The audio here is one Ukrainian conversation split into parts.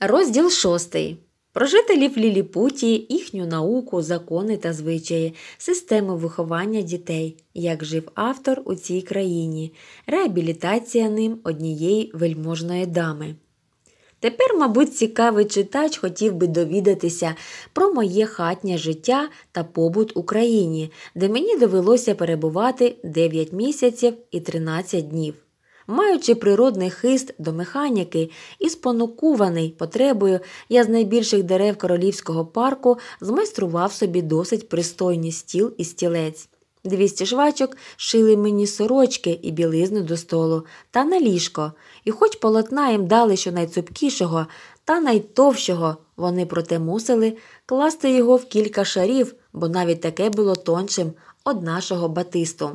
Розділ шостий: Про жителів Ліліпутії, їхню науку, закони та звичаї, системи виховання дітей, як жив автор у цій країні, реабілітація ним однієї вельможної дами. Тепер, мабуть, цікавий читач хотів би довідатися про моє хатнє життя та побут в Україні, де мені довелося перебувати 9 місяців і 13 днів маючи природний хист до механіки і спонукуваний потребою, я з найбільших дерев королівського парку змайстрував собі досить пристойний стіл і стілець. Двісті швачок шили мені сорочки і білизну до столу та на ліжко, і хоч полотна їм дали що найцупкішого та найтовщого, вони проте мусили класти його в кілька шарів, бо навіть таке було тоншим од нашого батисту.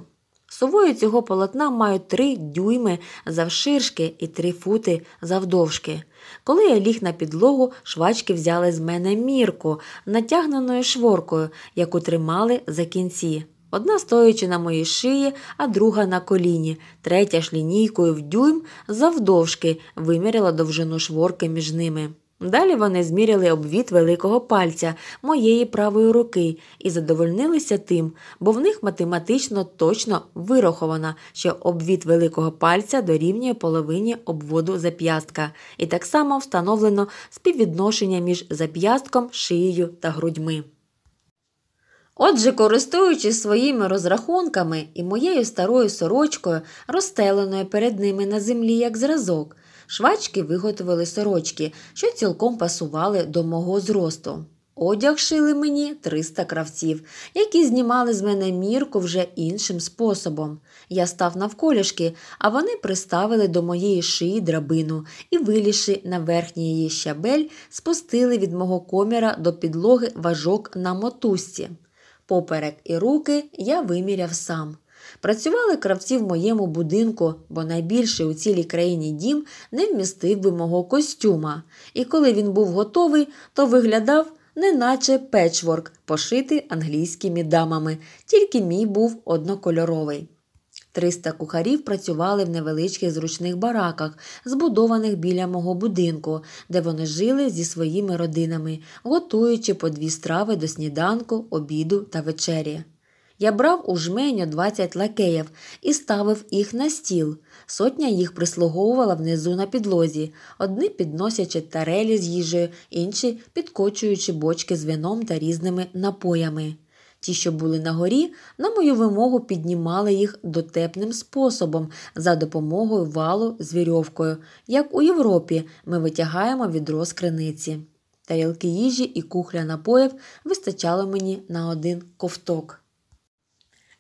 Сувою цього полотна мають три дюйми завширшки і три фути завдовжки. Коли я ліг на підлогу, швачки взяли з мене мірку, натягненою шворкою, яку тримали за кінці. Одна стоячи на моїй шиї, а друга на коліні, третя ж лінійкою в дюйм завдовжки виміряла довжину шворки між ними. Далі вони зміряли обвід великого пальця моєї правої руки і задовольнилися тим, бо в них математично точно вираховано, що обвід великого пальця дорівнює половині обводу зап'ястка, і так само встановлено співвідношення між зап'ястком, шиєю та грудьми. Отже, користуючись своїми розрахунками і моєю старою сорочкою, розстеленою перед ними на землі як зразок. Швачки виготовили сорочки, що цілком пасували до мого зросту. Одяг шили мені 300 кравців, які знімали з мене мірку вже іншим способом. Я став навколішки, а вони приставили до моєї шиї драбину і, вилізши на верхній її щабель, спустили від мого коміра до підлоги важок на мотузці. Поперек і руки я виміряв сам. Працювали кравці в моєму будинку, бо найбільший у цілій країні дім не вмістив би мого костюма, і коли він був готовий, то виглядав неначе печворк, пошитий англійськими дамами, тільки мій був однокольоровий. 300 кухарів працювали в невеличких зручних бараках, збудованих біля мого будинку, де вони жили зі своїми родинами, готуючи по дві страви до сніданку, обіду та вечері. Я брав у жменю 20 лакеїв і ставив їх на стіл. Сотня їх прислуговувала внизу на підлозі, одні підносячи тарелі з їжею, інші підкочуючи бочки з вином та різними напоями. Ті, що були на горі, на мою вимогу піднімали їх дотепним способом за допомогою валу з вірьовкою. Як у Європі, ми витягаємо відро з криниці. Тарілки їжі і кухля напоїв вистачало мені на один ковток.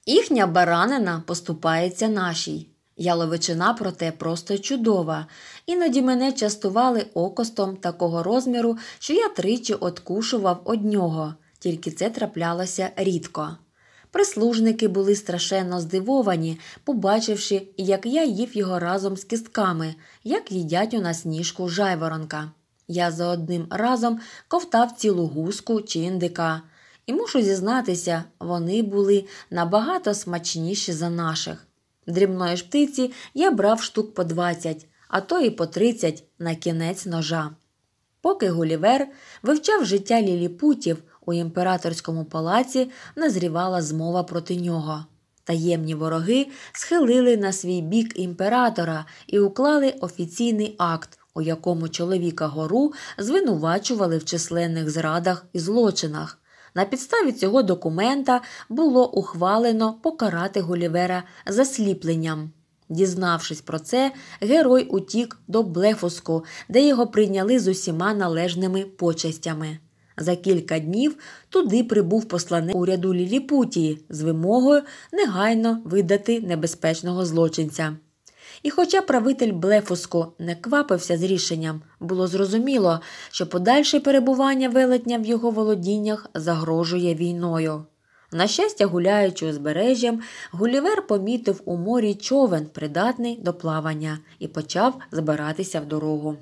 Їхня баранина поступається нашій. Яловичина, проте, просто чудова. Іноді мене частували окостом такого розміру, що я тричі откушував однього, тільки це траплялося рідко. Прислужники були страшенно здивовані, побачивши, як я їв його разом з кістками, як їдять у нас ніжку жайворонка. Я за одним разом ковтав цілу гуску чи індика і мушу зізнатися, вони були набагато смачніші за наших. Дрібної ж птиці я брав штук по 20, а то і по 30 на кінець ножа. Поки Гулівер вивчав життя ліліпутів у імператорському палаці, назрівала змова проти нього. Таємні вороги схилили на свій бік імператора і уклали офіційний акт, у якому чоловіка гору звинувачували в численних зрадах і злочинах. На підставі цього документа було ухвалено покарати Гулівера засліпленням. Дізнавшись про це, герой утік до Блефуску, де його прийняли з усіма належними почестями. За кілька днів туди прибув посланець уряду Ліліпутії з вимогою негайно видати небезпечного злочинця. І хоча правитель Блефуску не квапився з рішенням, було зрозуміло, що подальше перебування велетня в його володіннях загрожує війною. На щастя, гуляючи узбережжям, Гулівер помітив у морі човен, придатний до плавання, і почав збиратися в дорогу.